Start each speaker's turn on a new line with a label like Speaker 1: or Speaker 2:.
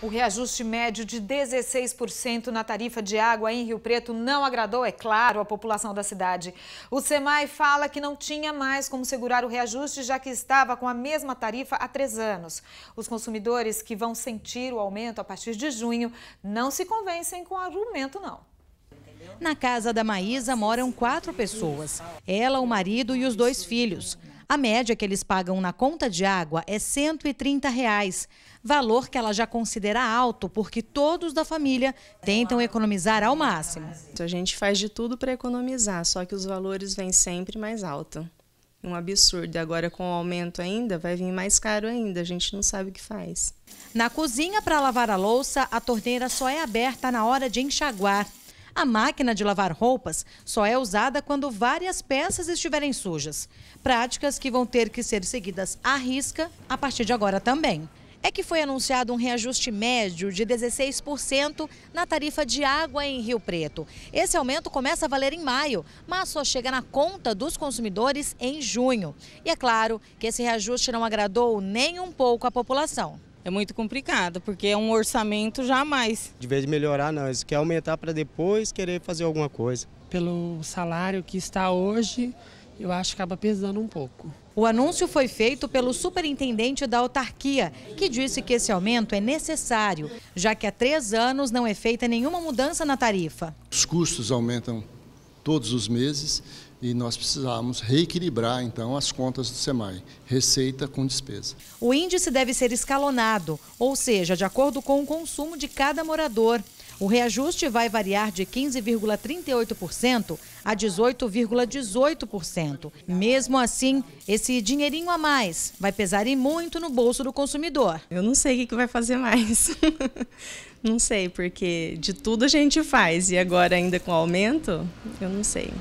Speaker 1: O reajuste médio de 16% na tarifa de água em Rio Preto não agradou, é claro, a população da cidade. O SEMAI fala que não tinha mais como segurar o reajuste, já que estava com a mesma tarifa há três anos. Os consumidores que vão sentir o aumento a partir de junho não se convencem com o argumento, não. Na casa
Speaker 2: da Maísa moram quatro pessoas: ela, o marido e os dois filhos. A média que eles pagam na conta de água é R$ 130, reais, valor que ela já considera
Speaker 3: alto, porque todos da família tentam economizar ao máximo. Então, a gente faz de tudo para economizar, só que os valores vêm sempre mais alto. Um absurdo. E agora, com o aumento ainda, vai vir mais caro ainda. A gente não sabe o que faz. Na cozinha, para
Speaker 2: lavar a louça, a torneira só é aberta na hora de enxaguar. A máquina de lavar roupas só é usada quando várias peças estiverem sujas. Práticas que vão ter que ser seguidas à risca a partir de agora também é que foi anunciado um reajuste médio de 16% na tarifa de água em Rio Preto. Esse aumento começa a valer em maio, mas só chega na conta dos consumidores em junho. E é claro que esse reajuste não agradou nem um pouco a população é muito complicado, porque é um orçamento jamais.
Speaker 3: De vez de melhorar, não, eles querem aumentar para depois querer fazer alguma coisa. Pelo salário que está hoje, eu acho que acaba pesando um pouco. O
Speaker 2: anúncio foi feito pelo superintendente da autarquia, que disse que esse aumento é necessário, já que há três anos não é feita nenhuma mudança na tarifa.
Speaker 4: Os custos aumentam todos os meses e nós precisávamos reequilibrar então as contas do SEMAI, receita com despesa.
Speaker 2: O índice deve ser escalonado, ou seja, de acordo com o consumo de cada morador. O reajuste vai variar de 15,38% a 18,18%. Mesmo assim, esse dinheirinho a mais vai pesar e muito no bolso do consumidor. Eu não sei o que vai fazer mais.
Speaker 3: não sei, porque de tudo a gente faz e agora ainda com aumento, eu não sei.